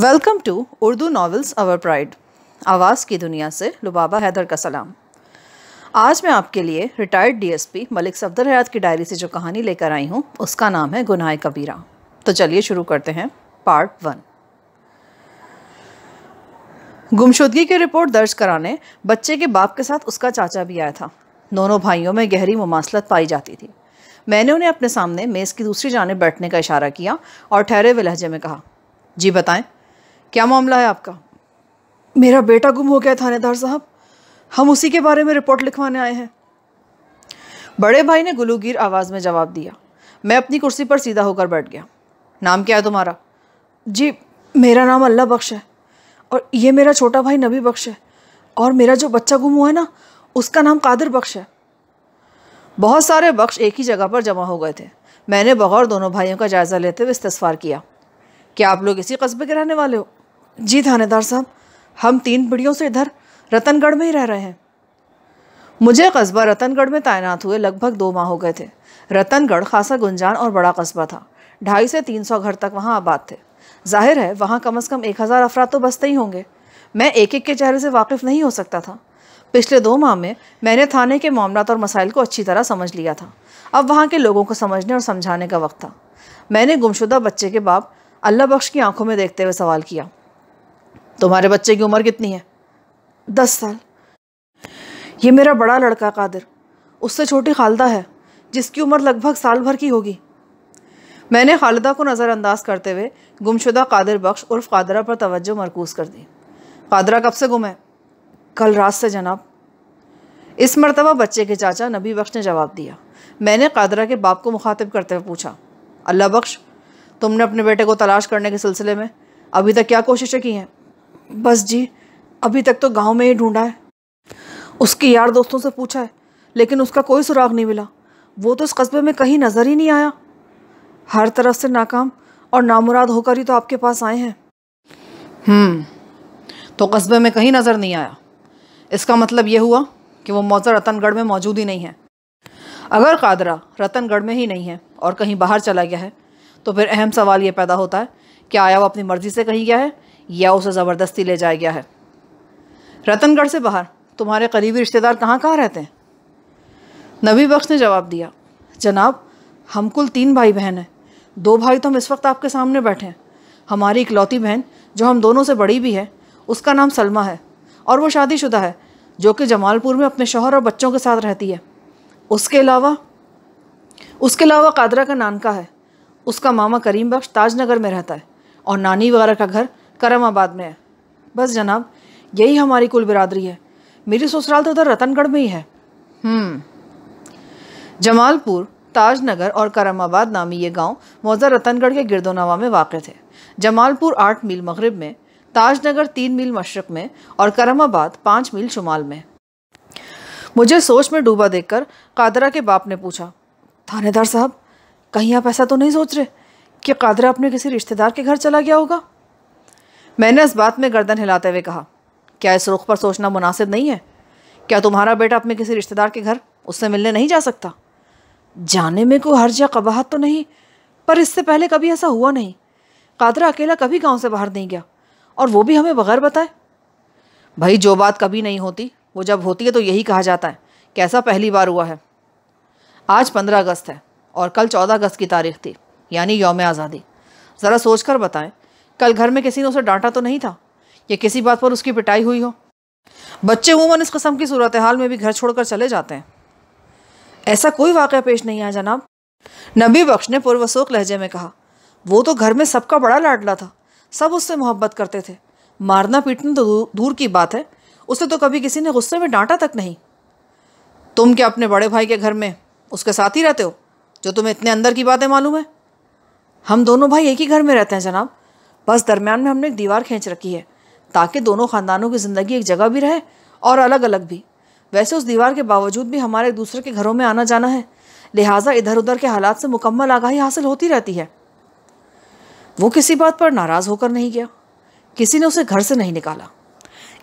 Welcome to Urdu novels our pride आवाज़ की दुनिया से लुबाबा हैदर का सलाम आज मैं आपके लिए रिटायर्ड डीएसपी मलिक सफदर हयात की डायरी से जो कहानी लेकर आई हूँ उसका नाम है गुनाह कबीरा तो चलिए शुरू करते हैं पार्ट वन गुमशुदगी की रिपोर्ट दर्ज कराने बच्चे के बाप के साथ उसका चाचा भी आया था दोनों भाइयों में गहरी मुमासलत पाई जाती थी मैंने उन्हें अपने सामने मेज़ की दूसरी जानब बैठने का इशारा किया और ठहरे हुए लहजे में कहा जी बताएं क्या मामला है आपका मेरा बेटा गुम हो गया थानेदार साहब हम उसी के बारे में रिपोर्ट लिखवाने आए हैं बड़े भाई ने गुलूगीर आवाज़ में जवाब दिया मैं अपनी कुर्सी पर सीधा होकर बैठ गया नाम क्या है तुम्हारा जी मेरा नाम अल्लाह बख्श है और ये मेरा छोटा भाई नबी बख्श है और मेरा जो बच्चा गुम हुआ है ना उसका नाम कादिर बख्श है बहुत सारे बख्श एक ही जगह पर जमा हो गए थे मैंने बगौर दोनों भाइयों का जायज़ा लेते हुए इस्तफार किया क्या आप लोग इसी कस्बे के रहने वाले हो जी थानेदार साहब हम तीन पीढ़ियों से इधर रतनगढ़ में ही रह रहे हैं मुझे कस्बा रतनगढ़ में तैनात हुए लगभग दो माह हो गए थे रतनगढ़ खासा गुंजान और बड़ा कस्बा था ढाई से तीन सौ घर तक वहाँ आबाद थे जाहिर है वहाँ कम अज़ कम एक हज़ार अफराद तो बसते ही होंगे मैं एक एक के चेहरे से वाकिफ़ नहीं हो सकता था पिछले दो माह में मैंने थाने के मामला और मसाइल को अच्छी तरह समझ लिया था अब वहाँ के लोगों को समझने और समझाने का वक्त था मैंने गुमशुदा बच्चे के बाप अल्लाह बख्श की आंखों में देखते हुए सवाल किया तुम्हारे बच्चे की उम्र कितनी है दस साल ये मेरा बड़ा लड़का कादिर उससे छोटी खालदा है जिसकी उम्र लगभग साल भर की होगी मैंने खालदा को नज़रअंदाज करते हुए गुमशुदा कादिर बख्श उर्फ कादरा पर तवज्जो मरकूज़ कर दी कादरा कब से गुम है कल रात से जनाब इस मरतबा बच्चे के चाचा नबी बख्श ने जवाब दिया मैंने कादरा के बाप को मुखातिब करते हुए पूछा अल्लाह बख्श तुमने अपने बेटे को तलाश करने के सिलसिले में अभी तक क्या कोशिशें की हैं बस जी अभी तक तो गांव में ही ढूंढा है उसके यार दोस्तों से पूछा है लेकिन उसका कोई सुराग नहीं मिला वो तो इस कस्बे में कहीं नज़र ही नहीं आया हर तरफ से नाकाम और नामुराद होकर ही तो आपके पास आए हैं हम्म, तो कस्बे में कहीं नज़र नहीं आया इसका मतलब ये हुआ कि वो मौजा रतनगढ़ में मौजूद ही नहीं है अगर कादरा रतनगढ़ में ही नहीं है और कहीं बाहर चला गया है तो फिर अहम सवाल ये पैदा होता है कि आया वो अपनी मर्ज़ी से कहीं गया है या उसे ज़बरदस्ती ले जाया गया है रतनगढ़ से बाहर तुम्हारे करीबी रिश्तेदार कहाँ कहाँ रहते हैं नबी बख्श ने जवाब दिया जनाब हम कुल तीन भाई बहन हैं दो भाई तो हम इस वक्त आपके सामने बैठे हैं हमारी इकलौती बहन जो हम दोनों से बड़ी भी है उसका नाम सलमा है और वो शादीशुदा है जो कि जमालपुर में अपने शोहर और बच्चों के साथ रहती है उसके अलावा उसके अलावा कादरा का नानका है उसका मामा करीम बख्श ताजनगर में रहता है और नानी वगैरह का घर करमाबाद में है बस जनाब यही हमारी कुल बिरादरी है मेरी ससुराल तो उधर रतनगढ़ में ही है हम्म। जमालपुर ताजनगर और करमाबाद नामी ये गांव मौजा रतनगढ़ के गिरदोनावा में वाक़ थे जमालपुर आठ मील मगरब में ताजनगर तीन मील मशरक़ में और करमाबाद पाँच मील शुमाल में मुझे सोच में डूबा देखकर कादरा के बाप ने पूछा थानेदार साहब कहीं आप ऐसा तो नहीं सोच रहे कि कादरा अपने किसी रिश्तेदार के घर चला गया होगा मैंने इस बात में गर्दन हिलाते हुए कहा क्या इस रुख पर सोचना मुनासिब नहीं है क्या तुम्हारा बेटा अपने किसी रिश्तेदार के घर उससे मिलने नहीं जा सकता जाने में कोई हर्ज या कबाहत तो नहीं पर इससे पहले कभी ऐसा हुआ नहीं कादरा अकेला कभी गांव से बाहर नहीं गया और वो भी हमें बगैर बताए भाई जो बात कभी नहीं होती वो जब होती है तो यही कहा जाता है कैसा पहली बार हुआ है आज पंद्रह अगस्त है और कल चौदह अगस्त की तारीख थी यानी योम आज़ादी ज़रा सोच कर बताएं कल घर में किसी ने उसे डांटा तो नहीं था या किसी बात पर उसकी पिटाई हुई हो बच्चे उमूमन इस कस्म की सूरत हाल में भी घर छोड़कर चले जाते हैं ऐसा कोई वाक़ पेश नहीं आया जनाब नबी बख्श ने पुरवसोक लहजे में कहा वो तो घर में सबका बड़ा लाडला था सब उससे मोहब्बत करते थे मारना पीटना तो दूर की बात है उसे तो कभी किसी ने गुस्से में डांटा तक नहीं तुम क्या अपने बड़े भाई के घर में उसके साथ ही रहते हो जो तुम्हें इतने अंदर की बातें मालूम है हम दोनों भाई एक ही घर में रहते हैं जनाब बस दरमियान में हमने एक दीवार खींच रखी है ताकि दोनों ख़ानदानों की ज़िंदगी एक जगह भी रहे और अलग अलग भी वैसे उस दीवार के बावजूद भी हमारे एक दूसरे के घरों में आना जाना है लिहाजा इधर उधर के हालात से मुकम्मल आगाही हासिल होती रहती है वो किसी बात पर नाराज़ होकर नहीं गया किसी ने उसे घर से नहीं निकाला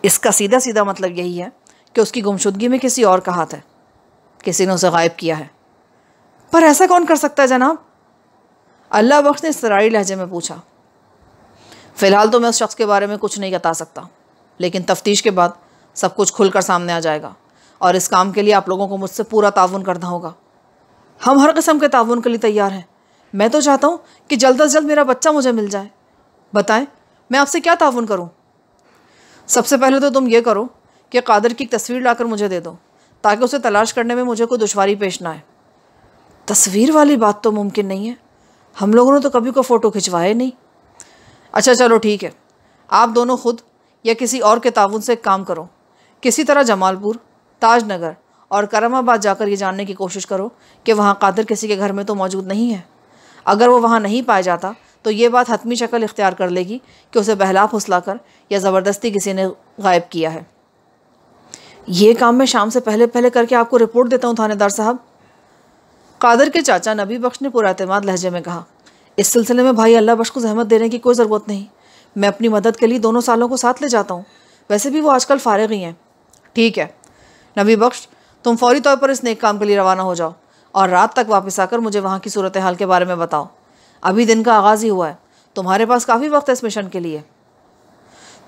इसका सीधा सीधा मतलब यही है कि उसकी गुमशुदगी में किसी और का हाथ है किसी ने उसे गायब किया है पर ऐसा कौन कर सकता है जनाब अल्लाह बख्श ने इसराइली लहजे में पूछा फ़िलहाल तो मैं उस शख्स के बारे में कुछ नहीं बता सकता लेकिन तफ्तीश के बाद सब कुछ खुलकर सामने आ जाएगा और इस काम के लिए आप लोगों को मुझसे पूरा ताउन करना होगा हम हर किस्म के ताउन के लिए तैयार हैं मैं तो चाहता हूँ कि जल्द अज जल्द मेरा बच्चा मुझे मिल जाए बताएं मैं आपसे क्या ताउन करूँ सबसे पहले तो तुम ये करो कि कादर की तस्वीर लाकर मुझे दे दो ताकि उसे तलाश करने में मुझे कोई दुशारी पेश ना आए तस्वीर वाली बात तो मुमकिन नहीं है हम लोगों ने तो कभी कोई फ़ोटो खिंचवाए नहीं अच्छा चलो ठीक है आप दोनों खुद या किसी और के ताउन से काम करो किसी तरह जमालपुर ताजनगर और करमाबाद जाकर ये जानने की कोशिश करो कि वहाँ कादर किसी के घर में तो मौजूद नहीं है अगर वो वहाँ नहीं पाया जाता तो ये बात हतमी शक्ल इख्तियार कर लेगी कि उसे बहला फुसला कर या ज़बरदस्ती किसी ने गायब किया है ये काम मैं शाम से पहले पहले करके आपको रिपोर्ट देता हूँ थानेदार साहब कादर के चाचा नबी बख्श ने पुरातमाद लहजे में कहा इस सिलसिले में भाई अल्लाह बख्श को जहमत देने की कोई ज़रूरत नहीं मैं अपनी मदद के लिए दोनों सालों को साथ ले जाता हूँ वैसे भी वो आजकल फारग ही हैं ठीक है नबी बख्श तुम फौरी तौर पर इस नेक काम के लिए रवाना हो जाओ और रात तक वापस आकर मुझे वहाँ की सूरत हाल के बारे में बताओ अभी दिन का आगाज़ ही हुआ है तुम्हारे पास काफ़ी वक्त है इस मिशन के लिए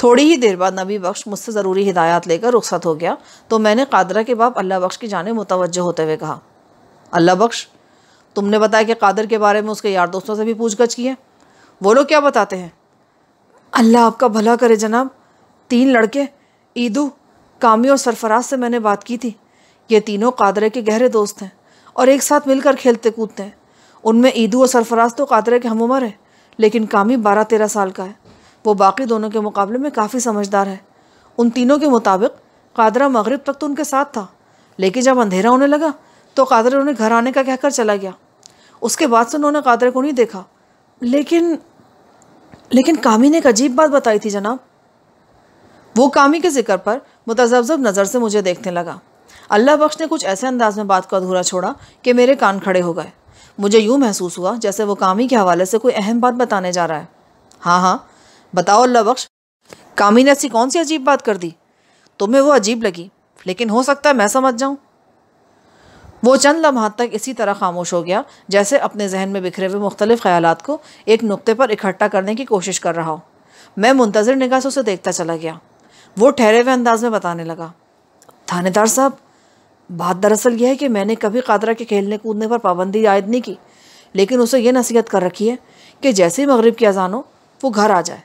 थोड़ी ही देर बाद नबी बख्श मुझसे ज़रूरी हिदायत लेकर रुख्सत हो गया तो मैंने कादरा के बाप अल्लाह बख्श की जाने मुतवजह होते हुए कहा अल्लाह बख्श तुमने बताया कि कादर के बारे में उसके यार दोस्तों से भी पूछ गछ की है वो लोग क्या बताते हैं अल्लाह आपका भला करे जनाब तीन लड़के ईदू कामी और सरफराज से मैंने बात की थी ये तीनों कादरे के गहरे दोस्त हैं और एक साथ मिलकर खेलते कूदते हैं उनमें ईदू और सरफराज तो कादरे के हम उम्र है लेकिन कामी बारह तेरह साल का है वो बाकी दोनों के मुकाबले में काफ़ी समझदार है उन तीनों के मुताबिक कादरा मगरब तक तो उनके साथ था लेकिन जब अंधेरा होने लगा तो कादर उन्हें घर आने का कहकर चला गया उसके बाद से उन्होंने कादर को नहीं देखा लेकिन लेकिन कामी ने एक अजीब बात बताई थी जनाब वो कामी के जिक्र पर मुतजबजब नज़र से मुझे देखने लगा अल्लाह बख्श ने कुछ ऐसे अंदाज में बात को अधूरा छोड़ा कि मेरे कान खड़े हो गए मुझे यूँ महसूस हुआ जैसे वो कामी के हवाले से कोई अहम बात बताने जा रहा है हाँ हाँ बताओ अल्लाह बख्श कामी ने ऐसी कौन सी अजीब बात कर दी तुम्हें वो अजीब लगी लेकिन हो सकता है मैं समझ जाऊँ वो चंद लम्हा तक इसी तरह खामोश हो गया जैसे अपने जहन में बिखरे हुए मुख्तलिफ ख्याल को एक नुकते पर इकट्ठा करने की कोशिश कर रहा हो मैं मुंतजर निगाह से उसे देखता चला गया वो ठहरे हुए अंदाज में बताने लगा थानेदार साहब बात दरअसल यह है कि मैंने कभी कादरा के खेलने कूदने पर पाबंदी आयद नहीं की लेकिन उसे यह नसीहत कर रखी है कि जैसे ही मगरब की अजान हो वो घर आ जाए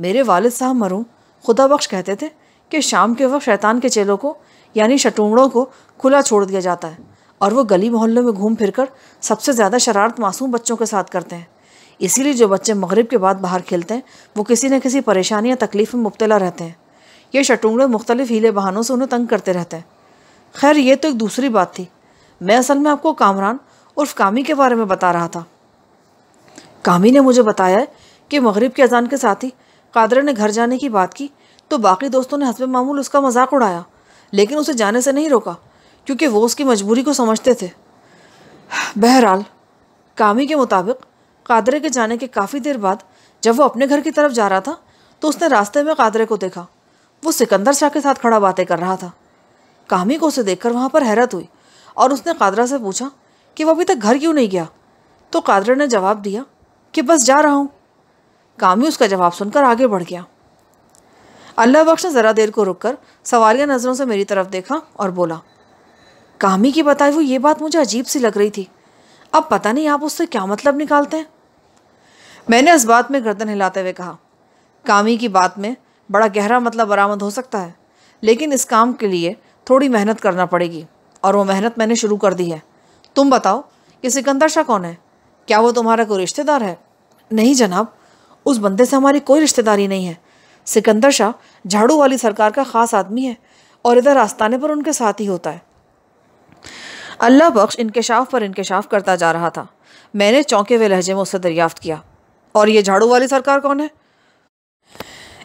मेरे वाल साहब मरू खुदा बख्श कहते थे कि शाम के वक्त शैतान के चेलों को यानी शटूंगड़ों को खुला छोड़ दिया जाता है और वो गली मोहल्लों में घूम फिरकर सबसे ज़्यादा शरारत मासूम बच्चों के साथ करते हैं इसीलिए जो बच्चे मगरिब के बाद बाहर खेलते हैं वो किसी न किसी परेशानी या तकलीफ़ में मुबतला रहते हैं ये शटुंगड़े मुख्तलिफ हीले बहानों से उन्हें तंग करते रहते हैं खैर ये तो एक दूसरी बात थी मैं असल में आपको कामरान उर्फ कामी के बारे में बता रहा था कामी ने मुझे बताया है कि मगरिब के अजान के साथ ही कादर ने घर जाने की बात की तो बाकी दोस्तों ने हसब मामूल उसका मजाक उड़ाया लेकिन उसे जाने से नहीं रोका क्योंकि वो उसकी मजबूरी को समझते थे बहरहाल कामी के मुताबिक कादरे के जाने के काफ़ी देर बाद जब वो अपने घर की तरफ जा रहा था तो उसने रास्ते में कादरे को देखा वो सिकंदर शाह के साथ खड़ा बातें कर रहा था कामी को उसे देखकर वहाँ पर हैरत हुई और उसने कादरा से पूछा कि वो अभी तक घर क्यों नहीं गया तो कादरे ने जवाब दिया कि बस जा रहा हूँ कामी उसका जवाब सुनकर आगे बढ़ गया अल्लाह बख्श ने ज़रा देर को रुककर सवारिया नज़रों से मेरी तरफ देखा और बोला कामी की बताई हुई ये बात मुझे अजीब सी लग रही थी अब पता नहीं आप उससे क्या मतलब निकालते हैं मैंने इस बात में गर्दन हिलाते हुए कहा कामी की बात में बड़ा गहरा मतलब बरामद हो सकता है लेकिन इस काम के लिए थोड़ी मेहनत करना पड़ेगी और वो मेहनत मैंने शुरू कर दी है तुम बताओ कि सिकंदर शाह कौन है क्या वो तुम्हारा कोई रिश्तेदार है नहीं जनाब उस बंदे से हमारी कोई रिश्तेदारी नहीं है सिकंदर शाह झाड़ू वाली सरकार का ख़ास आदमी है और इधर आस्थाने पर उनके साथ ही होता है अल्लाह बख्श इनकशाफ पर इनकशाफ करता जा रहा था मैंने चौंके हुए लहजे में उससे दरियाफ्त किया और ये झाड़ू वाली सरकार कौन है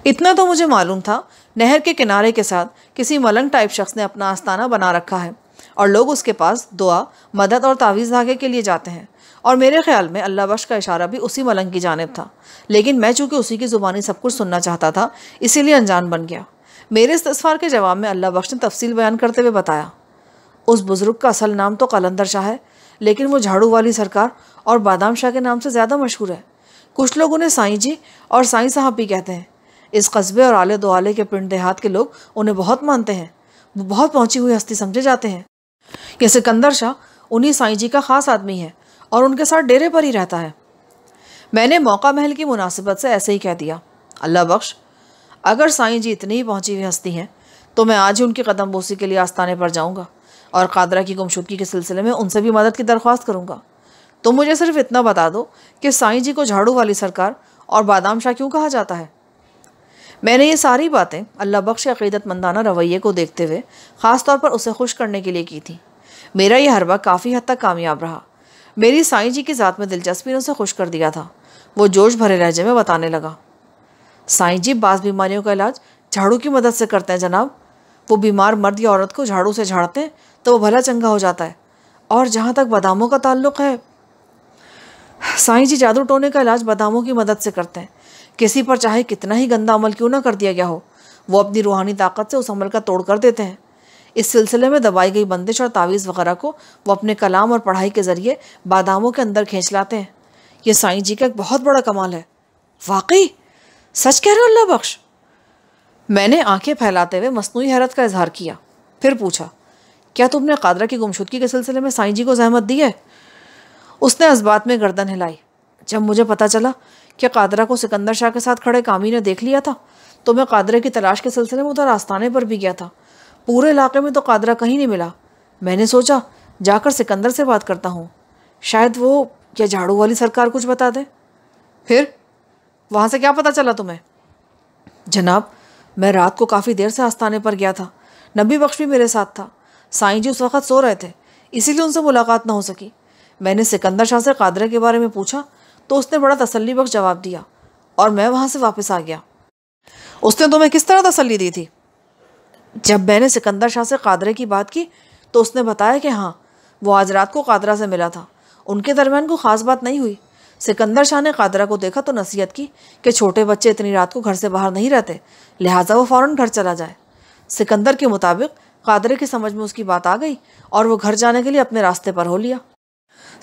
इतना तो मुझे मालूम था नहर के किनारे के साथ किसी मलंग टाइप शख्स ने अपना आस्ताना बना रखा है और लोग उसके पास दुआ मदद और तावीज़ धागे के लिए जाते हैं और मेरे ख्याल में अल्लाह बख्श का इशारा भी उसी मलंग की जानब था लेकिन मैं चूंकि उसी की ज़ुबानी सब कुछ सुनना चाहता था इसीलिए अनजान बन गया मेरे इस तस्वार के जवाब में अल्लाह बख्श ने तफसील बयान करते हुए बताया उस बुज़ुर्ग का असल नाम तो कलंदर शाह है लेकिन वो झाड़ू वाली सरकार और बादाम शाह के नाम से ज़्यादा मशहूर है कुछ लोग उन्हें साईं जी और साईं साहब भी कहते हैं इस कस्बे और आले दुआले के पिंड देहात के लोग उन्हें बहुत मानते हैं वो बहुत पहुँची हुई हस्ती समझे जाते हैं यह सिकंदर शाह उन्हीं साईं जी का ख़ास आदमी है और उनके साथ डेरे पर ही रहता है मैंने मौका महल की मुनासिबत से ऐसे ही कह दिया अल्लाह बख्श अगर साईं जी इतनी ही पहुँची हुई हस्ती हैं तो मैं आज ही उनकी कदम बोसी के लिए आस्थाने पर जाऊँगा और कादरा की गुमशुदगी के सिलसिले में उनसे भी मदद की दरख्वास्त करूँगा तो मुझे सिर्फ इतना बता दो कि साईं जी को झाड़ू वाली सरकार और बादाम शाह क्यों कहा जाता है मैंने ये सारी बातें अल्लाह बख्श अकीदतमंदाना रवैये को देखते हुए ख़ास तौर पर उसे खुश करने के लिए की थी मेरा यह हरबा काफ़ी हद तक कामयाब रहा मेरी साईं जी की ज़ात में दिलचस्पी ने उसे खुश कर दिया था वो जोश भरे लहजे में बताने लगा साईं जी बास बीमारियों का इलाज झाड़ू की मदद से करते हैं जनाब वो बीमार मर्द या औरत को झाड़ू से झाड़ते हैं तो वो भला चंगा हो जाता है और जहाँ तक बादामों का ताल्लुक है साई जी जादू टोने का इलाज बादामों की मदद से करते हैं किसी पर चाहे कितना ही गंदा अमल क्यों ना कर दिया गया हो वो अपनी रूहानी ताकत से उस अमल का तोड़ कर देते हैं इस सिलसिले में दबाई गई बंदिश और तावीज़ वगैरह को वो अपने कलाम और पढ़ाई के ज़रिए बादामों के अंदर खींच लाते हैं ये साईं जी का एक बहुत बड़ा कमाल है वाकई सच कह रहे हो अल्लाह बख्श मैंने आंखें फैलाते हुए मसनू हैरत का इजहार किया फिर पूछा क्या तुमने कादरा की गुमशुदगी के सिलसिले में साईं जी को जहमत दी है उसने बात में गर्दन हिलाई जब मुझे पता चला कि कादरा को सिकंदर शाह के साथ खड़े कामी ने देख लिया था तो मैं कादरा की तलाश के सिलसिले में उधर आस्थाने पर भी गया था पूरे इलाके में तो कादरा कहीं नहीं मिला मैंने सोचा जाकर सिकंदर से बात करता हूँ शायद वो या झाड़ू वाली सरकार कुछ बता दे फिर वहाँ से क्या पता चला तुम्हें जनाब मैं रात को काफ़ी देर से आस्थाने पर गया था नबी बख्श भी मेरे साथ था साईं जी उस वक्त सो रहे थे इसीलिए उनसे मुलाकात ना हो सकी मैंने सिकंदर शाह से कादरे के बारे में पूछा तो उसने बड़ा तसली बख्श जवाब दिया और मैं वहाँ से वापस आ गया उसने तुम्हें तो किस तरह तसली दी थी जब मैंने सिकंदर शाह से कादरे की बात की तो उसने बताया कि हाँ वो आज रात को कादरा से मिला था उनके दरमियान कोई ख़ास बात नहीं हुई सिकंदर शाह ने कादरा को देखा तो नसीहत की कि छोटे बच्चे इतनी रात को घर से बाहर नहीं रहते लिहाजा वो फ़ौर घर चला जाए सिकंदर के मुताबिक कादरे की समझ में उसकी बात आ गई और वो घर जाने के लिए अपने रास्ते पर हो लिया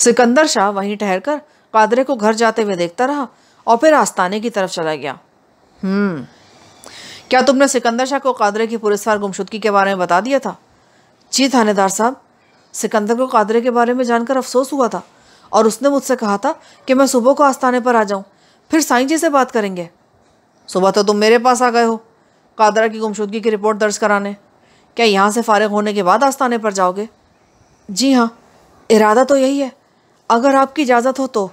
सिकंदर शाह वहीं ठहर कर कादरे को घर जाते हुए देखता रहा और फिर आस्ताने की तरफ चला गया हम्म क्या तुमने सिकंदर शाह को कादरे की पुरस्कार गुमशुदगी के बारे में बता दिया था जी थानेदार साहब सिकंदर को कादरे के बारे में जानकर अफसोस हुआ था और उसने मुझसे कहा था कि मैं सुबह को आस्थाने पर आ जाऊँ फिर साईं जी से बात करेंगे सुबह तो तुम मेरे पास आ गए हो कादरा की गुमशुदगी की रिपोर्ट दर्ज कराने क्या यहाँ से फ़ारग होने के बाद आस्थाने पर जाओगे जी हाँ इरादा तो यही है अगर आपकी इजाज़त हो तो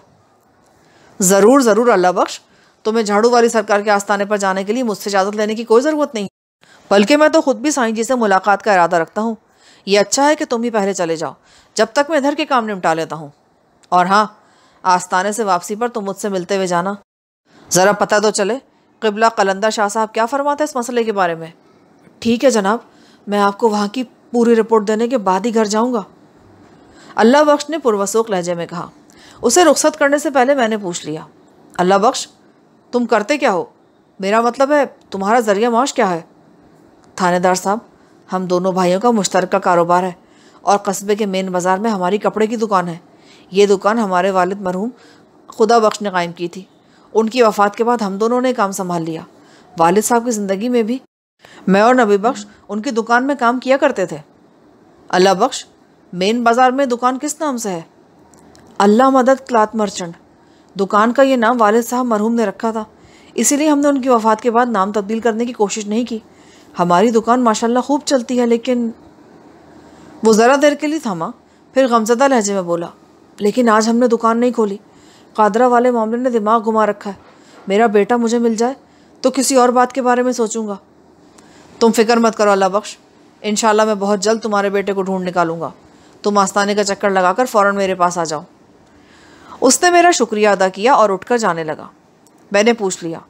ज़रूर ज़रूर अल्लाह बख्श तुम्हें झाड़ू वाली सरकार के आस्थाने पर जाने के लिए मुझसे इजाज़त लेने की कोई ज़रूरत नहीं बल्कि मैं तो ख़ुद भी साईं जी से मुलाकात का इरादा रखता हूँ ये अच्छा है कि तुम ही पहले चले जाओ जब तक मैं इधर के काम निपटा लेता हूँ और हाँ आस्थाने से वापसी पर तुम मुझसे मिलते हुए जाना ज़रा पता तो चले कबला कलंदा शाह साहब क्या फरमाते हैं इस मसले के बारे में ठीक है जनाब मैं आपको वहाँ की पूरी रिपोर्ट देने के बाद ही घर जाऊँगा अल्लाह बख्श ने पुरवसोक लहजे में कहा उसे रुख्सत करने से पहले मैंने पूछ लिया अल्लाह बख्श तुम करते क्या हो मेरा मतलब है तुम्हारा ज़रिया माश क्या है थानेदार साहब हम दोनों भाइयों का का कारोबार है और कस्बे के मेन बाज़ार में हमारी कपड़े की दुकान है ये दुकान हमारे वालिद मरहूम खुदा बख्श ने कायम की थी उनकी वफ़ात के बाद हम दोनों ने काम संभाल लिया वालिद साहब की ज़िंदगी में भी मैं और नबी बख्श उनकी दुकान में काम किया करते थे अल्लाह बख्श मेन बाज़ार में दुकान किस नाम से है अल्लाह मदद क्लात मर्चेंट दुकान का ये नाम वालिद साहब मरहूम ने रखा था इसीलिए हमने उनकी वफ़ात के बाद नाम तब्दील करने की कोशिश नहीं की हमारी दुकान माशाल्लाह खूब चलती है लेकिन वो ज़रा देर के लिए थमा फिर गमजदा लहजे में बोला लेकिन आज हमने दुकान नहीं खोली कादरा वाले मामले ने दिमाग घुमा रखा है मेरा बेटा मुझे मिल जाए तो किसी और बात के बारे में सोचूंगा तुम फिक्र मत करो अल्लाह बख्श इन मैं बहुत जल्द तुम्हारे बेटे को ढूंढ निकालूंगा तुम आस्ताने का चक्कर लगाकर फ़ौर मेरे पास आ जाओ उसने मेरा शुक्रिया अदा किया और उठकर जाने लगा मैंने पूछ लिया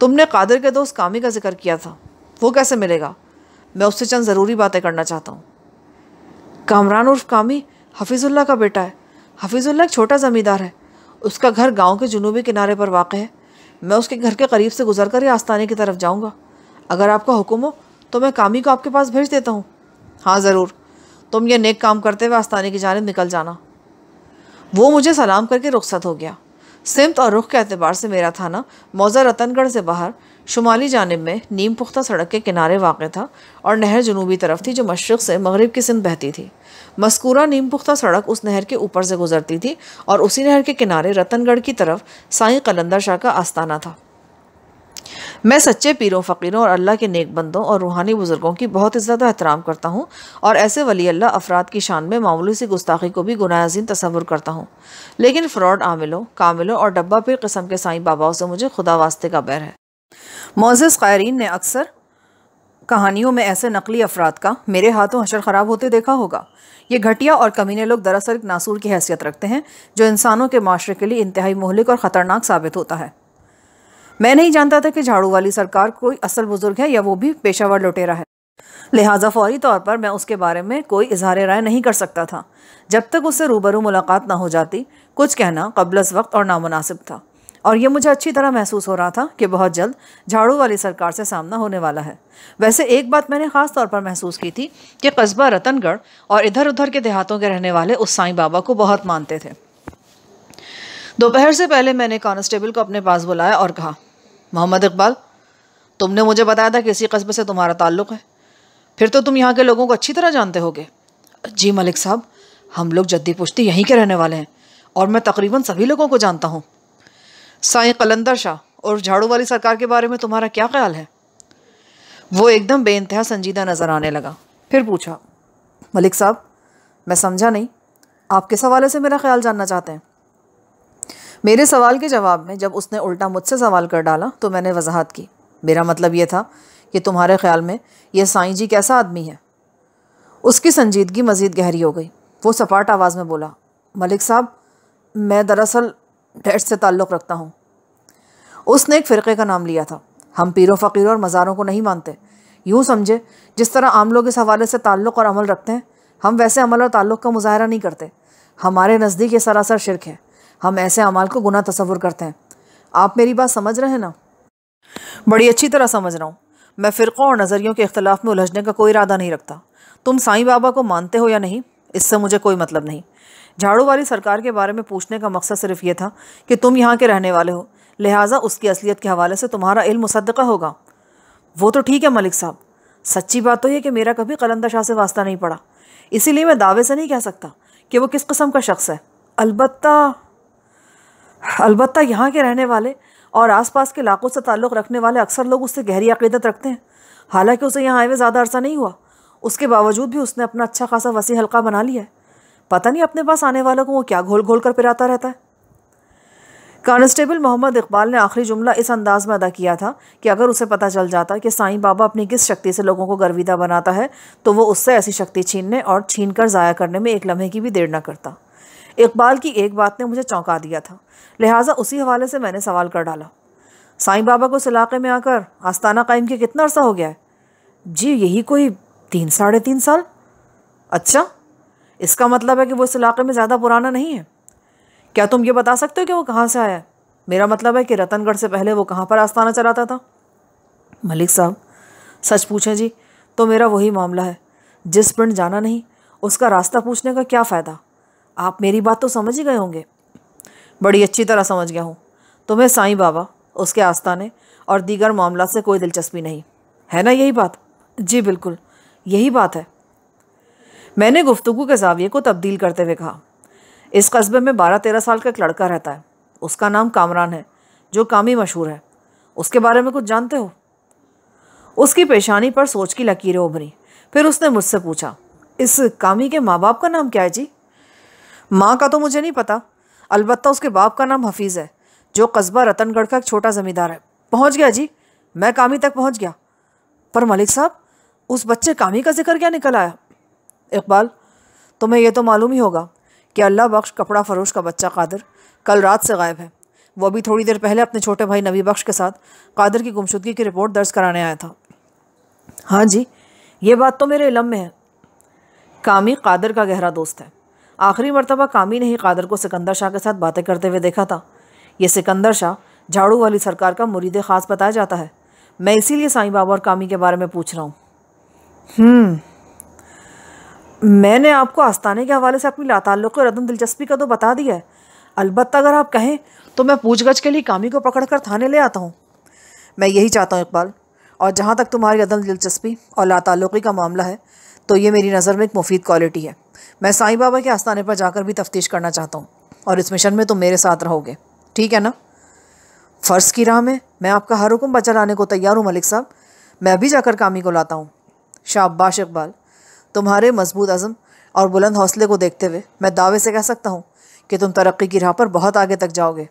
तुमने कादिर के दोस्त कामी का जिक्र किया था वो कैसे मिलेगा मैं उससे चंद ज़रूरी बातें करना चाहता हूँ कामरान उर्फ कामी हफीज़ुल्ला का बेटा है हफीज़ुल्ला एक छोटा ज़मींदार है उसका घर गांव के जुनूबी किनारे पर वाक़ है मैं उसके घर के करीब से गुजर कर आस्थाने की तरफ जाऊँगा अगर आपका हुक्म हो तो मैं कामी को आपके पास भेज देता हूँ हाँ ज़रूर तुम ये नेक काम करते हुए आस्थाने की जानब निकल जाना वो मुझे सलाम करके रुखसत हो गया सिमत और रुख के अतबार से मेरा थाना मौजा रतनगढ़ से बाहर शुमाली जानब में नीम पुख्ता सड़क के किनारे वाक़ था और नहर जनूबी तरफ थी जो मशरक़ से मगरब की सिंध बहती थी मस्कूरा नीम पुख्ता सड़क उस नहर के ऊपर से गुजरती थी और उसी नहर के किनारे रतनगढ़ की तरफ साई कलंदर शाह का आस्ताना था मैं सच्चे पीरों फ़कीरों और अल्लाह के नेक बंदों और रूहानी बुज़ुर्गों की बहुत ही ज़्यादा एहतराम करता हूँ और ऐसे वली अल्लाह अफराद की शान में मामूली सी गुस्ताखी को भी गुनाहजीन तस्वुर करता हूँ लेकिन फ़्रॉड आमिलों कामिलों और डब्बा पीर कस्म के साईं बाबाओं से मुझे खुदा वास्ते का बैर है मोज़ क़ायरीन ने अक्सर कहानियों में ऐसे नकली अफराद का मेरे हाथों हशर ख़राब होते देखा होगा ये घटिया और कमीने लोग दरअसल एक नासूर की हैसियत रखते हैं जो इंसानों के माशरे के लिए इंतहाई मोहलिक और ख़तरनाक साबित होता है मैं नहीं जानता था कि झाड़ू वाली सरकार कोई असल बुजुर्ग है या वो भी पेशावर लुटेरा है लिहाजा फौरी तौर पर मैं उसके बारे में कोई इजहार राय नहीं कर सकता था जब तक उससे रूबरू मुलाकात ना हो जाती कुछ कहना कबलस वक्त और नामनासिब था और यह मुझे अच्छी तरह महसूस हो रहा था कि बहुत जल्द झाड़ू वाली सरकार से सामना होने वाला है वैसे एक बात मैंने ख़ास तौर पर महसूस की थी कि कस्बा रतनगढ़ और इधर उधर के देहातों के रहने वाले उस साईं बाबा को बहुत मानते थे दोपहर से पहले मैंने कॉन्स्टेबल को अपने पास बुलाया और कहा मोहम्मद इकबाल तुमने मुझे बताया था कि इसी कस्बे से तुम्हारा ताल्लुक है फिर तो तुम यहाँ के लोगों को अच्छी तरह जानते होगे जी मलिक साहब हम लोग जद्दी पुश्ती यहीं के रहने वाले हैं और मैं तकरीबन सभी लोगों को जानता हूँ साई कलंदर शाह और झाड़ू वाली सरकार के बारे में तुम्हारा क्या ख्याल है वो एकदम बेानतहा संजीदा नज़र आने लगा फिर पूछा मलिक साहब मैं समझा नहीं आप किस हवाले से मेरा ख्याल जानना चाहते हैं मेरे सवाल के जवाब में जब उसने उल्टा मुझसे सवाल कर डाला तो मैंने वजाहत की मेरा मतलब ये था कि तुम्हारे ख्याल में यह साईं जी कैसा आदमी है उसकी संजीदगी मज़ीद गहरी हो गई वो सपाट आवाज़ में बोला मलिक साहब मैं दरअसल डेट से ताल्लुक़ रखता हूँ उसने एक फ़िरक़े का नाम लिया था हम पीरों फ़कीरों और मज़ारों को नहीं मानते यूँ समझे जिस तरह आम लोग इस हवाले से ताल्लुक़ और अमल रखते हैं हम वैसे अमल और ताल्लुक़ का मुजाहरा नहीं करते हमारे नज़दीक ये सरासर शिरक है हम ऐसे अमाल को गुना तस्वुर करते हैं आप मेरी बात समझ रहे हैं ना बड़ी अच्छी तरह समझ रहा हूँ मैं फ़िरक़ों और नज़रियों के अख्तिलाफ़ में उलझने का कोई इरादा नहीं रखता तुम साईं बाबा को मानते हो या नहीं इससे मुझे कोई मतलब नहीं झाड़ू वाली सरकार के बारे में पूछने का मकसद सिर्फ ये था कि तुम यहाँ के रहने वाले हो लिहाजा उसकी असलियत के हवाले से तुम्हारा इल्म मुसदा होगा वो तो ठीक है मलिक साहब सच्ची बात तो यह कि मेरा कभी कलंदा शाह से वास्ता नहीं पड़ा इसीलिए मैं दावे से नहीं कह सकता कि वो किस कस्म का शख्स है अलबत्ता अलबत् यहाँ के रहने वाले और आसपास के इलाकों से ताल्लुक़ रखने वाले अक्सर लोग उससे गहरी अकीदत रखते हैं हालांकि उसे यहाँ आए हुए ज़्यादा अरसा नहीं हुआ उसके बावजूद भी उसने अपना अच्छा खासा वसी हल्का बना लिया है पता नहीं अपने पास आने वालों को वो क्या घोल घोल कर पिराता रहता है कांस्टेबल मोहम्मद इकबाल ने आखिरी जुमला इस अंदाज में अदा किया था कि अगर उसे पता चल जाता कि साईं बाबा अपनी किस शक्ति से लोगों को गर्विदा बनाता है तो वो उससे ऐसी शक्ति छीनने और छीन कर ज़ाया करने में एक लम्हे की भी देर न करता इकबाल की एक बात ने मुझे चौंका दिया था लिहाजा उसी हवाले से मैंने सवाल कर डाला साईं बाबा को इस इलाके में आकर आस्ताना कायम के कितना अर्सा हो गया है जी यही कोई तीन साढ़े तीन साल अच्छा इसका मतलब है कि वो इस इलाके में ज़्यादा पुराना नहीं है क्या तुम ये बता सकते हो कि वो कहाँ से आया है मेरा मतलब है कि रतनगढ़ से पहले वो कहाँ पर आस्ताना चलाता था मलिक साहब सच पूछें जी तो मेरा वही मामला है जिस पिंड जाना नहीं उसका रास्ता पूछने का क्या फ़ायदा आप मेरी बात तो समझ ही गए होंगे बड़ी अच्छी तरह समझ गया हूँ तुम्हें साईं बाबा उसके आस्थाने और दीगर मामला से कोई दिलचस्पी नहीं है ना यही बात जी बिल्कुल यही बात है मैंने गुफ्तु के जाविये को तब्दील करते हुए कहा इस कस्बे में बारह तेरह साल का एक लड़का रहता है उसका नाम कामरान है जो कामी मशहूर है उसके बारे में कुछ जानते हो उसकी पेशानी पर सोच की लकीरें उभरी फिर उसने मुझसे पूछा इस कामी के माँ बाप का नाम क्या है जी माँ का तो मुझे नहीं पता अलबत्ता उसके बाप का नाम हफीज़ है जो कस्बा रतनगढ़ का एक छोटा ज़मींदार है पहुंच गया जी मैं कामी तक पहुंच गया पर मलिक साहब उस बच्चे कामी का जिक्र क्या निकल आया इकबाल तुम्हें यह तो मालूम ही होगा कि अल्लाह बख्श कपड़ा फरोश का बच्चा कादर कल रात से गायब है वो अभी थोड़ी देर पहले अपने छोटे भाई नबी बख्श के साथ कादर की गुमशुदगी की रिपोर्ट दर्ज कराने आया था हाँ जी ये बात तो मेरे इलम में है कामी कादर का गहरा दोस्त है आखिरी मरतबा कामी ने ही कादर को सिकंदर शाह के साथ बातें करते हुए देखा था ये सिकंदर शाह झाड़ू वाली सरकार का मुरीद ख़ास बताया जाता है मैं इसीलिए साईं बाबा और कामी के बारे में पूछ रहा हूँ हम्म। मैंने आपको आस्ताने के हवाले से अपनी लाताल्लुक़ और अदम दिलचस्पी का तो बता दिया है अलबत् अगर आप कहें तो मैं पूछगछ के लिए कामी को पकड़ कर थाने ले आता हूँ मैं यही चाहता हूँ इकबाल और जहाँ तक तुम्हारी अदम दिलचस्पी और लाताल्लुक़ी का मामला है तो ये मेरी नज़र में एक मुफीद क्वालिटी है मैं साईं बाबा के आस्थाने पर जाकर भी तफ्तीश करना चाहता हूँ और इस मिशन में तुम मेरे साथ रहोगे ठीक है ना फ़र्ज़ की राह में मैं आपका हर हुक्म बचा लाने को तैयार हूँ मलिक साहब मैं अभी जाकर कामी को लाता हूँ शाबाश इकबाल तुम्हारे मजबूत अज़म और बुलंद हौसले को देखते हुए मैं दावे से कह सकता हूँ कि तुम तरक्की की राह पर बहुत आगे तक जाओगे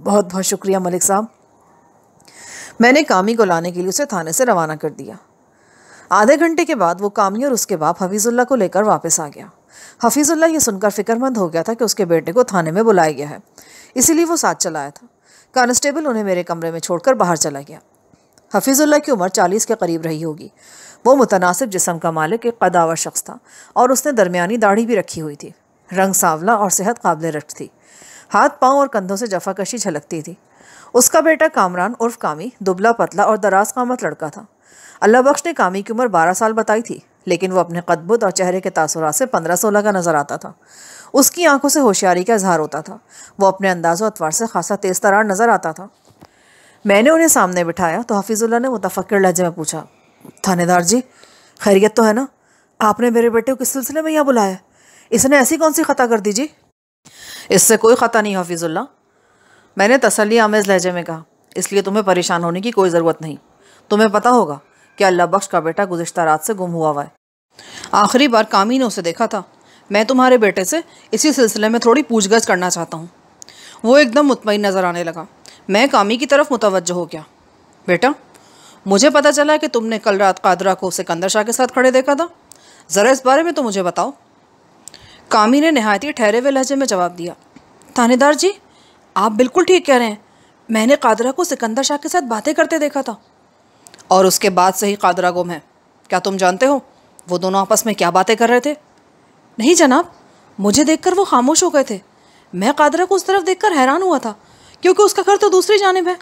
बहुत बहुत शुक्रिया मलिक साहब मैंने कामी को लाने के लिए उसे थाने से रवाना कर दिया आधे घंटे के बाद वो कामी और उसके बाप हफीज़ुल्ला को लेकर वापस आ गया हफीज़ुल्ला ये सुनकर फिक्रमंद हो गया था कि उसके बेटे को थाने में बुलाया गया है इसीलिए वो साथ चलाया था कॉन्स्टेबल उन्हें मेरे कमरे में छोड़कर बाहर चला गया हफीज़ुल्ला की उम्र चालीस के करीब रही होगी वो मुतनासिब जिसम का मालिक एक कदावर शख्स था और उसने दरमियानी दाढ़ी भी रखी हुई थी रंग सांवला और सेहत काबिल रख थी हाथ पाँव और कंधों से जफाकशी झलकती थी उसका बेटा कामरान उर्फ कामी दुबला पतला और दराज कामत लड़का था अल्लाह बख्श ने कामी की उम्र बारह साल बताई थी लेकिन वो अपने कदबुत और चेहरे के तासरात से पंद्रह सोलह का नज़र आता था उसकी आंखों से होशियारी का इजहार होता था वो अपने अंदाज अतवार से खासा तेज़ तरार नज़र आता था मैंने उन्हें सामने बिठाया तो हफीज़ुल्ला ने मुतफ़िर लहजे में पूछा थानेदार जी खैरियत तो है ना आपने मेरे बेटे को किस सिलसिले में यहाँ बुलाया इसने ऐसी कौन सी ख़ता कर दी जी इससे कोई ख़ता नहीं हफीज़ुल्ला मैंने तसली आमेज़ लहजे में कहा इसलिए तुम्हें परेशान होने की कोई ज़रूरत नहीं तुम्हें पता होगा कि अल्लाह बख्श का बेटा गुजशत रात से गुम हुआ हुआ है आखिरी बार कामी ने उसे देखा था मैं तुम्हारे बेटे से इसी सिलसिले में थोड़ी पूछ गछ करना चाहता हूँ वो एकदम मुतमिन नज़र आने लगा मैं कामी की तरफ मुतवज़ हो गया बेटा मुझे पता चला कि तुमने कल रात कादरा को सिकंदर शाह के साथ खड़े देखा था ज़रा इस बारे में तो मुझे बताओ कामी ने नहायती ठहरे हुए लहजे में जवाब दिया थानेदार जी आप बिल्कुल ठीक कह रहे हैं मैंने कादरा को सिकंदर शाह के साथ बातें करते देखा था और उसके बाद से ही कादरा गुम है क्या तुम जानते हो वो दोनों आपस में क्या बातें कर रहे थे नहीं जनाब मुझे देखकर वो खामोश हो गए थे मैं कादरा को उस तरफ देखकर हैरान हुआ था क्योंकि उसका घर तो दूसरी जानब है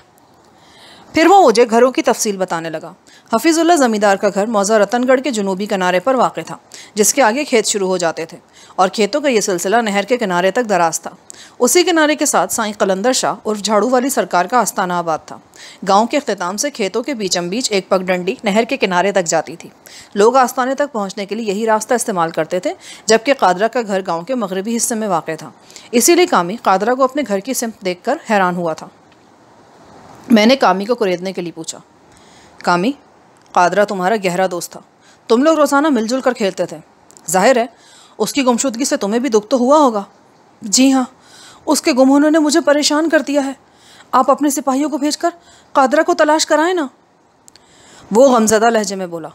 फिर वो मुझे घरों की तफसील बताने लगा हफीज़ुल्ला ज़मींदार का घर मौजा रतनगढ़ के जनूबी किनारे पर वाक़ था जिसके आगे खेत शुरू हो जाते थे और खेतों का ये सिलसिला नहर के किनारे तक दराज था उसी किनारे के साथ साई कलंदर शाह उर्फ झाड़ू वाली सरकार का आस्थाना आबाद था गांव के अख्ताम से खेतों के बीचम बीच एक पगडंडी नहर के किनारे तक जाती थी लोग आस्थाने तक पहुंचने के लिए यही रास्ता इस्तेमाल करते थे जबकि कादरा का घर गाँव के मगरबी हिस्से में वाक़ था इसीलिए कामी कादरा को अपने घर की सिमत देख कर हैरान हुआ था मैंने कामी को कुरेदने के लिए पूछा कामी कादरा तुम्हारा गहरा दोस्त था तुम लोग रोज़ाना मिलजुल कर खेलते थे जाहिर है उसकी गुमशुदगी से तुम्हें भी दुख तो हुआ होगा जी हाँ उसके गुम होने ने मुझे परेशान कर दिया है आप अपने सिपाहियों को भेजकर कादरा को तलाश कराएं ना वो गमजदा लहजे में बोला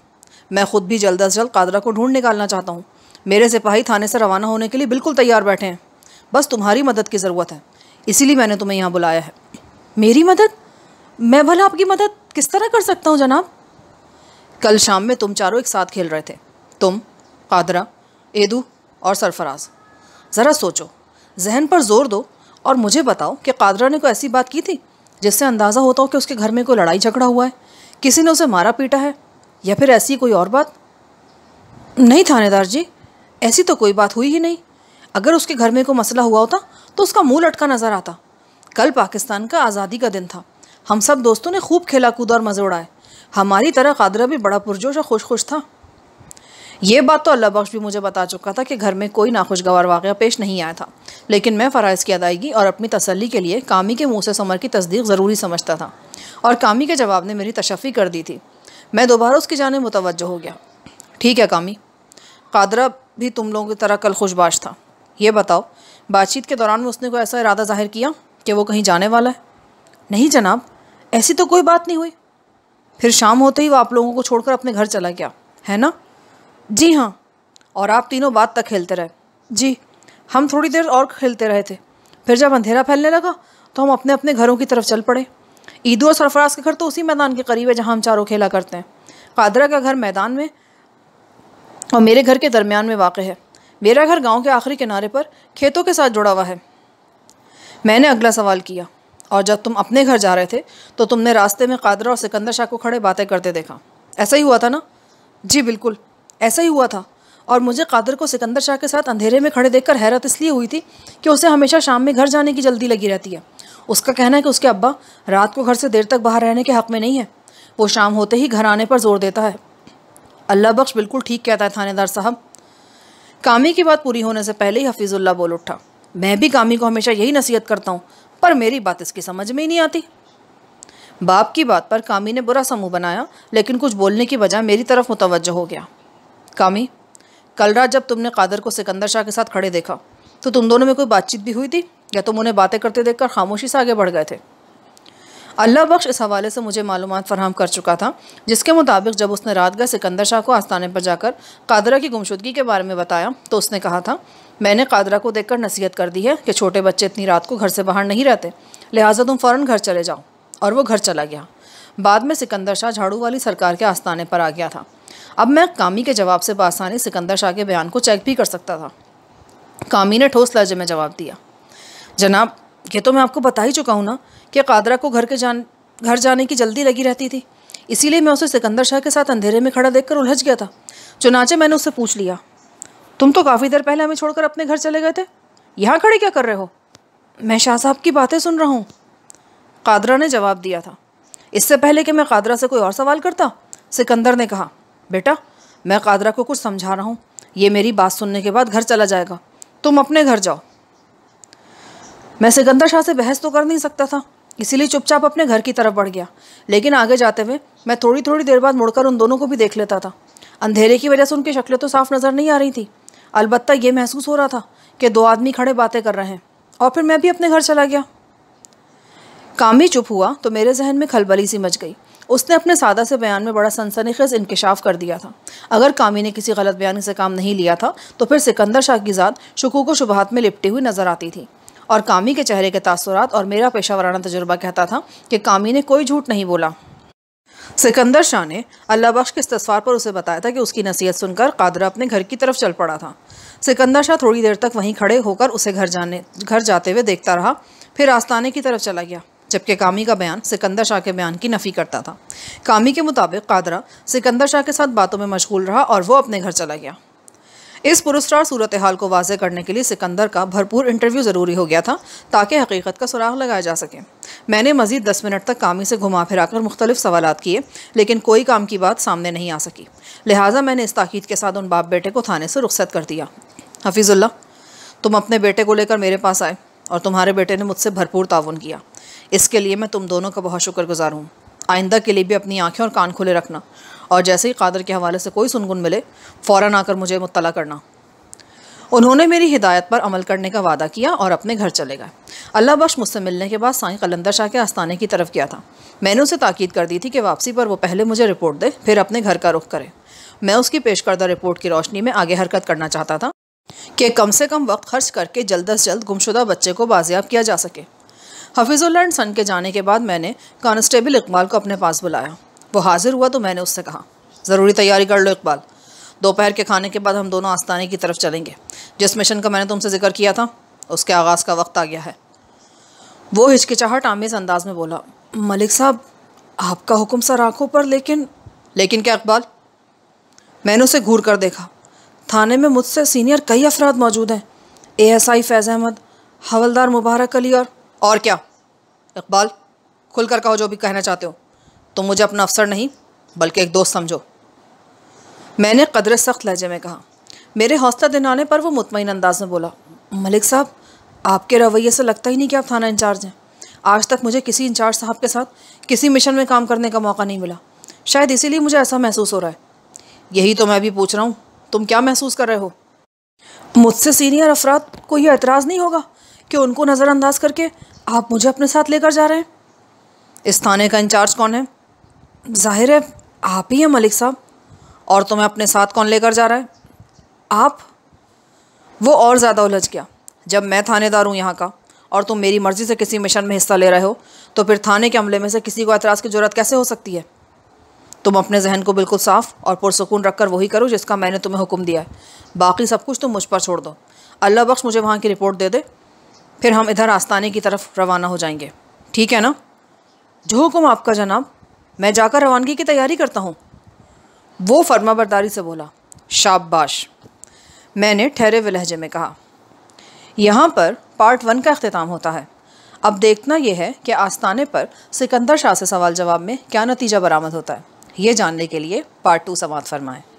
मैं खुद भी जल्द अज जल्द कादरा को ढूंढ निकालना चाहता हूँ मेरे सिपाही थाने से रवाना होने के लिए बिल्कुल तैयार बैठे हैं बस तुम्हारी मदद की ज़रूरत है इसीलिए मैंने तुम्हें यहाँ बुलाया है मेरी मदद मैं भला आपकी मदद किस तरह कर सकता हूँ जनाब कल शाम में तुम चारों एक साथ खेल रहे थे तुम कादरा एदू और सरफराज ज़रा सोचो जहन पर जोर दो और मुझे बताओ कि कादरा ने कोई ऐसी बात की थी जिससे अंदाज़ा होता हो कि उसके घर में कोई लड़ाई झगड़ा हुआ है किसी ने उसे मारा पीटा है या फिर ऐसी कोई और बात नहीं थानेदार जी ऐसी तो कोई बात हुई ही नहीं अगर उसके घर में कोई मसला हुआ होता तो उसका मुंह लटका नज़र आता कल पाकिस्तान का आज़ादी का दिन था हम सब दोस्तों ने खूब खेला कूदा और मज़े उड़ाए हमारी तरह कादरा भी बड़ा पुरजोश और खुश खुश था ये बात तो अल्लाह बख्श भी मुझे बता चुका था कि घर में कोई नाखुशगवार वाक़ पेश नहीं आया था लेकिन मैं फ़राइज़ की अदायगी और अपनी तसली के लिए कामी के मुँह से समर की तस्दीक ज़रूरी समझता था और कामी के जवाब ने मेरी तशफ़ी कर दी थी मैं दोबारा उसकी जाने मुतवजह हो गया ठीक है कामी कादरा भी तुम लोगों की तरह कल खुशबाश था ये बताओ बातचीत के दौरान में उसने कोई ऐसा इरादा ज़ाहिर किया कि वो कहीं जाने वाला है नहीं जनाब ऐसी तो कोई बात नहीं हुई फिर शाम होते ही वह आप लोगों को छोड़कर अपने घर चला गया है ना जी हाँ और आप तीनों बात तक खेलते रहे जी हम थोड़ी देर और खेलते रहे थे फिर जब अंधेरा फैलने लगा तो हम अपने अपने घरों की तरफ चल पड़े ईदो और सरफराज के घर तो उसी मैदान के करीब है जहाँ हम चारों खेला करते हैं कादरा का घर मैदान में और मेरे घर के दरमियान में वाक़ है मेरा घर गांव के आखिरी किनारे पर खेतों के साथ जुड़ा हुआ है मैंने अगला सवाल किया और जब तुम अपने घर जा रहे थे तो तुमने रास्ते में कादरा और सिकंदर शाह को खड़े बातें करते देखा ऐसा ही हुआ था ना जी बिल्कुल ऐसा ही हुआ था और मुझे कादर को सिकंदर शाह के साथ अंधेरे में खड़े देखकर हैरत इसलिए हुई थी कि उसे हमेशा शाम में घर जाने की जल्दी लगी रहती है उसका कहना है कि उसके अब्बा रात को घर से देर तक बाहर रहने के हक़ में नहीं है वो शाम होते ही घर आने पर जोर देता है अल्लाह बख्श बिल्कुल ठीक कहता है थानेदार साहब कामी की बात पूरी होने से पहले ही हफीज़ुल्ला बोल उठा मैं भी कामी को हमेशा यही नसीहत करता हूँ पर मेरी बात इसकी समझ में ही नहीं आती बाप की बात पर कामी ने बुरा समूह बनाया लेकिन कुछ बोलने की बजाय मेरी तरफ मुतवजह हो गया कामी कल रात जब तुमने कादर को सिकंदर शाह के साथ खड़े देखा तो तुम दोनों में कोई बातचीत भी हुई थी या तुम तो उन्हें बातें करते देखकर खामोशी से आगे बढ़ गए थे अल्लाह बख्श इस हवाले से मुझे मालूम फरहम कर चुका था जिसके मुताबिक जब उसने रात गए सिकंदर शाह को आस्थाने पर जाकर कादरा की गुमशुदगी के बारे में बताया तो उसने कहा था मैंने कादरा को देखकर नसीहत कर दी है कि छोटे बच्चे इतनी रात को घर से बाहर नहीं रहते लिहाजा तुम फ़ौरन घर चले जाओ और वो घर चला गया बाद में सिकंदर शाह झाड़ू वाली सरकार के आस्थाने पर आ गया था अब मैं कामी के जवाब से बासानी सिकंदर शाह के बयान को चेक भी कर सकता था कामी ने ठोस लहजे में जवाब दिया जनाब ये तो मैं आपको बता ही चुका हूँ ना कि कादरा को घर के जान घर जाने की जल्दी लगी रहती थी इसीलिए मैं उसे सिकंदर शाह के साथ अंधेरे में खड़ा देखकर उलझ गया था चुनाचे मैंने उससे पूछ लिया तुम तो काफ़ी देर पहले हमें छोड़कर अपने घर चले गए थे यहाँ खड़े क्या कर रहे हो मैं शाह साहब की बातें सुन रहा हूँ कादरा ने जवाब दिया था इससे पहले कि मैं कादरा से कोई और सवाल करता सिकंदर ने कहा बेटा मैं कादरा को कुछ समझा रहा हूँ ये मेरी बात सुनने के बाद घर चला जाएगा तुम अपने घर जाओ मैं सिकंदर शाह से बहस तो कर नहीं सकता था इसीलिए चुपचाप अपने घर की तरफ बढ़ गया लेकिन आगे जाते हुए मैं थोड़ी थोड़ी देर बाद मुड़कर उन दोनों को भी देख लेता था अंधेरे की वजह से उनकी शक्लें तो साफ नज़र नहीं आ रही थी अलबत्ता ये महसूस हो रहा था कि दो आदमी खड़े बातें कर रहे हैं और फिर मैं भी अपने घर चला गया काम ही चुप हुआ तो मेरे जहन में खलबली सी मच गई उसने अपने सादा से बयान में बड़ा सनसनीखेज इंकशाफ कर दिया था अगर कामी ने किसी गलत बयानी से काम नहीं लिया था तो फिर सिकंदर शाह की ज़ात को शुबहत में लिपटी हुई नज़र आती थी और कामी के चेहरे के तसरत और मेरा पेशा वाराना तजुर्बा कहता था कि कामी ने कोई झूठ नहीं बोला सिकंदर शाह ने अल्लाह बख्श के इस्तफार पर उसे बताया था कि उसकी नसीहत सुनकर कादरा अपने घर की तरफ चल पड़ा था सिकंदर शाह थोड़ी देर तक वहीं खड़े होकर उसे घर जाने घर जाते हुए देखता रहा फिर आस्ताने की तरफ चला गया जबकि कामी का बयान सिकंदर शाह के बयान की नफ़ी करता था कामी के मुताबिक कादरा सिकंदर शाह के साथ बातों में मशगूल रहा और वह अपने घर चला गया इस पुरस्कार सूरत हाल को वाजह करने के लिए सिकंदर का भरपूर इंटरव्यू ज़रूरी हो गया था ताकि हकीकत का सुराग लगाया जा सके मैंने मजीद दस मिनट तक कामी से घुमा फिरा कर मुख्तलिफ सवाल किए लेकिन कोई काम की बात सामने नहीं आ सकी लिहाजा मैंने इस ताक़ीद के साथ उन बाप बेटे को थाने से रुख्सत कर दिया हफीज़ुल्ला तुम अपने बेटे को लेकर मेरे पास आए और तुम्हारे बेटे ने मुझसे भरपूर ताउन किया इसके लिए मैं तुम दोनों का बहुत शुक्रगुजार हूँ आइंदा के लिए भी अपनी आँखें और कान खुले रखना और जैसे ही कादर के हवाले से कोई सुनगुन मिले फ़ौर आकर मुझे मुतला करना उन्होंने मेरी हिदायत पर अमल करने का वादा किया और अपने घर चले गए अल्लाह बख्श मुझसे मिलने के बाद साई कलंदर शाह के आस्थाने की तरफ गया था मैंने उसे ताकीद कर दी थी कि वापसी पर वो पहले मुझे रिपोर्ट दे फिर अपने घर का रुख करे मैं उसकी पेश करदा रिपोर्ट की रोशनी में आगे हरकत करना चाहता था कि कम से कम वक्त खर्च करके जल्द अज जल्द गुमशुदा बच्चे को बाजियाब किया जा सके हफीज़ुल्ला एंड सन के जाने के बाद मैंने कॉन्स्टेबल इकबाल को अपने पास बुलाया वो हाजिर हुआ तो मैंने उससे कहा ज़रूरी तैयारी कर लो इकबाल दोपहर के खाने के बाद हम दोनों आस्ताने की तरफ चलेंगे जिस मिशन का मैंने तुमसे जिक्र किया था उसके आगाज़ का वक्त आ गया है वो हिचकिचाहट आमेज अंदाज में बोला मलिक साहब आपका हुक्म सर आँखों पर लेकिन लेकिन क्या इकबाल मैंने उसे घूर कर देखा थाने में मुझसे सीनियर कई अफराद मौजूद हैं A S I Faiz Ahmad हवलदार मुबारक अली और और क्या इकबाल खुल कर कहो जो भी कहना चाहते हो तुम तो मुझे अपना अफसर नहीं बल्कि एक दोस्त समझो मैंने कदर सख्त लहजे में कहा मेरे हौसला दिनाने पर वो मुतमिन अंदाज में बोला मलिक साहब आपके रवैये से लगता ही नहीं कि आप थाना इंचार्ज हैं आज तक मुझे किसी इंचार्ज साहब के साथ किसी मिशन में काम करने का मौका नहीं मिला शायद इसीलिए मुझे ऐसा महसूस हो रहा है यही तो मैं भी पूछ रहा हूँ तुम क्या महसूस कर रहे हो मुझसे सीनियर अफराद को यह एतराज़ नहीं होगा कि उनको नज़रअंदाज करके आप मुझे अपने साथ लेकर जा रहे हैं इस थाने का इंचार्ज कौन है जाहिर है आप ही हैं मलिक साहब और तुम्हें तो अपने साथ कौन लेकर जा रहा है आप वो और ज़्यादा उलझ गया जब मैं थानेदार हूँ यहाँ का और तुम मेरी मर्ज़ी से किसी मिशन में हिस्सा ले रहे हो तो फिर थाने के अमले में से किसी को एतराज़ की ज़रूरत कैसे हो सकती है तुम अपने जहन को बिल्कुल साफ़ और पुरसकून रखकर वही करो जिसका मैंने तुम्हें हुक्म दिया है बाकी सब कुछ तुम मुझ पर छोड़ दो अल्लाह बख्श मुझे वहाँ की रिपोर्ट दे दे फिर हम इधर आस्थाने की तरफ रवाना हो जाएंगे ठीक है ना जो हुक्म आपका जनाब मैं जाकर रवानगी की तैयारी करता हूँ वो फर्मा बरदारी से बोला शाबाश मैंने ठहरे हुए लहजे में कहा यहाँ पर पार्ट वन का अख्ताम होता है अब देखना यह है कि आस्थाने पर सिकंदर शाह से सवाल जवाब में क्या नतीजा बरामद होता है ये जानने के लिए पार्ट टू समात फरमाएँ